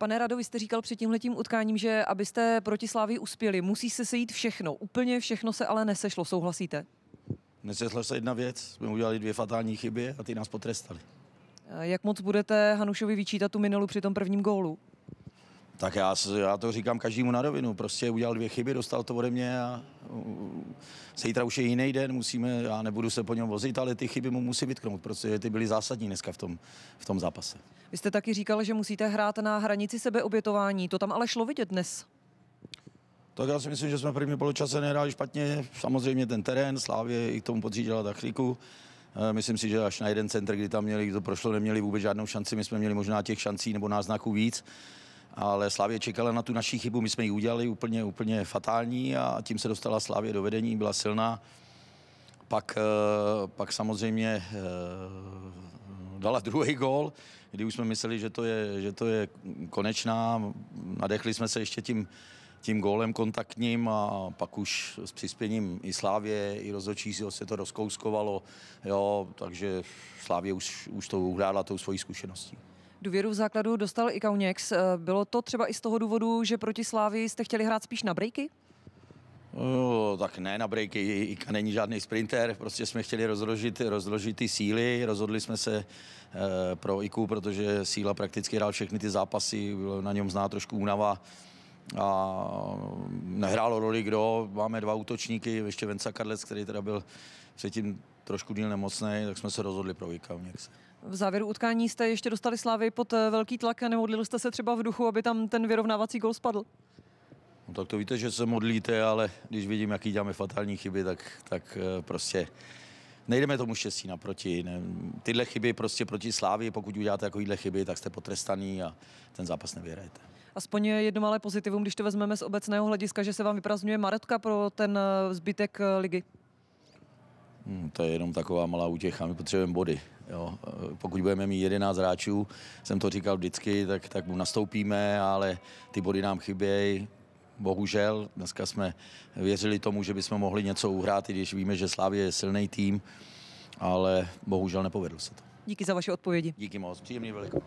Pane Rado, vy jste říkal před tímhletím utkáním, že abyste proti Slávii uspěli, musí se sejít všechno. Úplně všechno se ale nesešlo, souhlasíte? Nesešla se jedna věc, jsme udělali dvě fatální chyby a ty nás potrestali. Jak moc budete Hanušovi vyčítat tu minulu při tom prvním gólu? Tak já, já to říkám každému na rovinu. Prostě udělal dvě chyby, dostal to ode mě a Zítra už je jiný den, musíme, já nebudu se po něm vozit, ale ty chyby mu musí vytknout, protože ty byly zásadní dneska v tom, v tom zápase. Vy jste taky říkal, že musíte hrát na hranici sebeobětování, to tam ale šlo vidět dnes. Tak já si myslím, že jsme první poločase nehráli špatně. Samozřejmě ten terén, Slávě i k tomu podřídila techniku. Eh, myslím si, že až na jeden centr, kdy tam měli, kdo prošlo, neměli vůbec žádnou šanci. My jsme měli možná těch šancí nebo náznaků víc ale Slávě čekala na tu naší chybu, my jsme ji udělali úplně, úplně fatální a tím se dostala Slávě do vedení, byla silná. Pak, eh, pak samozřejmě eh, dala druhý gol. kdy už jsme mysleli, že to je, že to je konečná. Nadechli jsme se ještě tím, tím gólem kontaktním a pak už s přispěním i Slávě, i rozhodčí se to rozkouskovalo, jo, takže Slávě už, už to uhrála tou svojí zkušeností. Důvěru v základu dostal i Kauněx. Eh, bylo to třeba i z toho důvodu, že proti Slávy jste chtěli hrát spíš na breaky? No, tak ne na breaky, Ika není žádný sprinter, prostě jsme chtěli rozložit, rozložit ty síly, rozhodli jsme se e, pro Iku, protože síla prakticky hrál všechny ty zápasy, bylo na něm zná trošku únava a mm, nehrálo roli kdo, máme dva útočníky, ještě Venca Karlec, který teda byl předtím trošku díl nemocný, tak jsme se rozhodli pro výkavu někde. V závěru utkání jste ještě dostali Slávy pod eh, velký tlak a nemodlili jste se třeba v duchu, aby tam ten vyrovnávací gol spadl? No tak to víte, že se modlíte, ale když vidím, jaký děláme fatální chyby, tak, tak eh, prostě nejdeme tomu štěstí naproti. Ne, tyhle chyby prostě proti Slávy, pokud uděláte takovýhle chyby, tak jste potrestaný a ten zápas nevyhrajete. Aspoň jedno malé pozitivum, když to vezmeme z obecného hlediska, že se vám vyprazňuje Maretka pro ten eh, zbytek ligy. Hmm, to je jenom taková malá útěcha, my potřebujeme body. Jo. Pokud budeme mít 11 hráčů, jsem to říkal vždycky, tak, tak nastoupíme, ale ty body nám chybějí. Bohužel, dneska jsme věřili tomu, že bychom mohli něco uhrát, i když víme, že Slávě je silný tým, ale bohužel nepovedlo se to. Díky za vaše odpovědi. Díky moc, příjemný velikou.